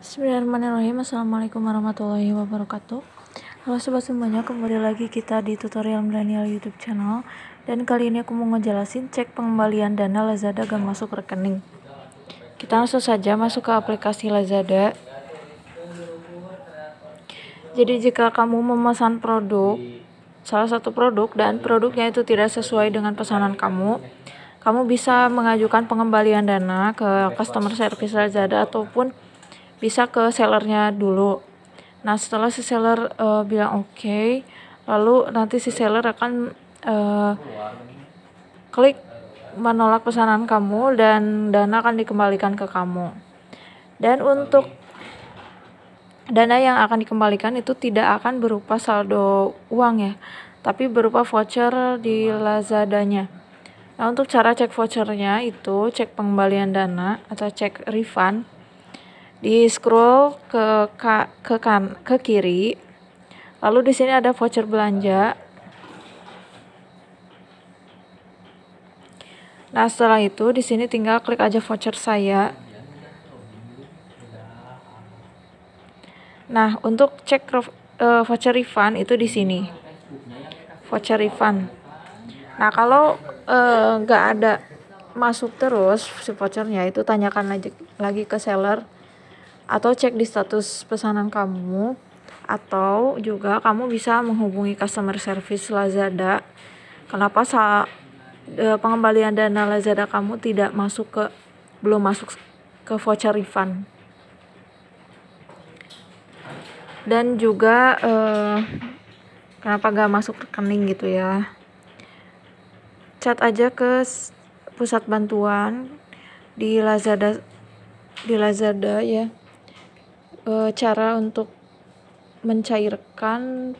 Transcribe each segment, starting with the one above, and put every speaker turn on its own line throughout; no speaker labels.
Bismillahirrahmanirrahim Assalamualaikum warahmatullahi wabarakatuh Halo sobat semuanya kembali lagi kita di tutorial milenial youtube channel Dan kali ini aku mau ngejelasin cek pengembalian dana Lazada gak masuk rekening Kita langsung saja masuk ke aplikasi Lazada Jadi jika kamu memesan produk Salah satu produk dan produknya itu tidak sesuai dengan pesanan kamu kamu bisa mengajukan pengembalian dana ke customer service Lazada ataupun bisa ke sellernya dulu nah setelah si seller uh, bilang oke okay, lalu nanti si seller akan uh, klik menolak pesanan kamu dan dana akan dikembalikan ke kamu dan untuk dana yang akan dikembalikan itu tidak akan berupa saldo uang ya tapi berupa voucher di Lazadanya nah untuk cara cek vouchernya itu cek pengembalian dana atau cek refund di scroll ke ka, ke kan ke kiri. Lalu di sini ada voucher belanja. Nah, setelah itu di sini tinggal klik aja voucher saya. Nah, untuk cek uh, voucher refund itu di sini. Voucher refund. Nah, kalau eh, nggak uh, ada masuk terus si vouchernya itu tanyakan lagi, lagi ke seller atau cek di status pesanan kamu atau juga kamu bisa menghubungi customer service Lazada. Kenapa saat e, pengembalian dana Lazada kamu tidak masuk ke belum masuk ke voucher refund? Dan juga eh, kenapa gak masuk rekening gitu ya? chat aja ke pusat bantuan di Lazada di Lazada ya e, cara untuk mencairkan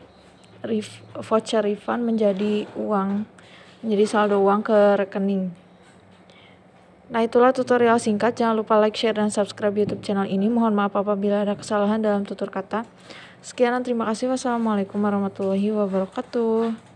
ref, voucher refund menjadi uang menjadi saldo uang ke rekening. Nah itulah tutorial singkat, jangan lupa like, share, dan subscribe YouTube channel ini. Mohon maaf apabila ada kesalahan dalam tutur kata. Sekian dan terima kasih. Wassalamualaikum warahmatullahi wabarakatuh.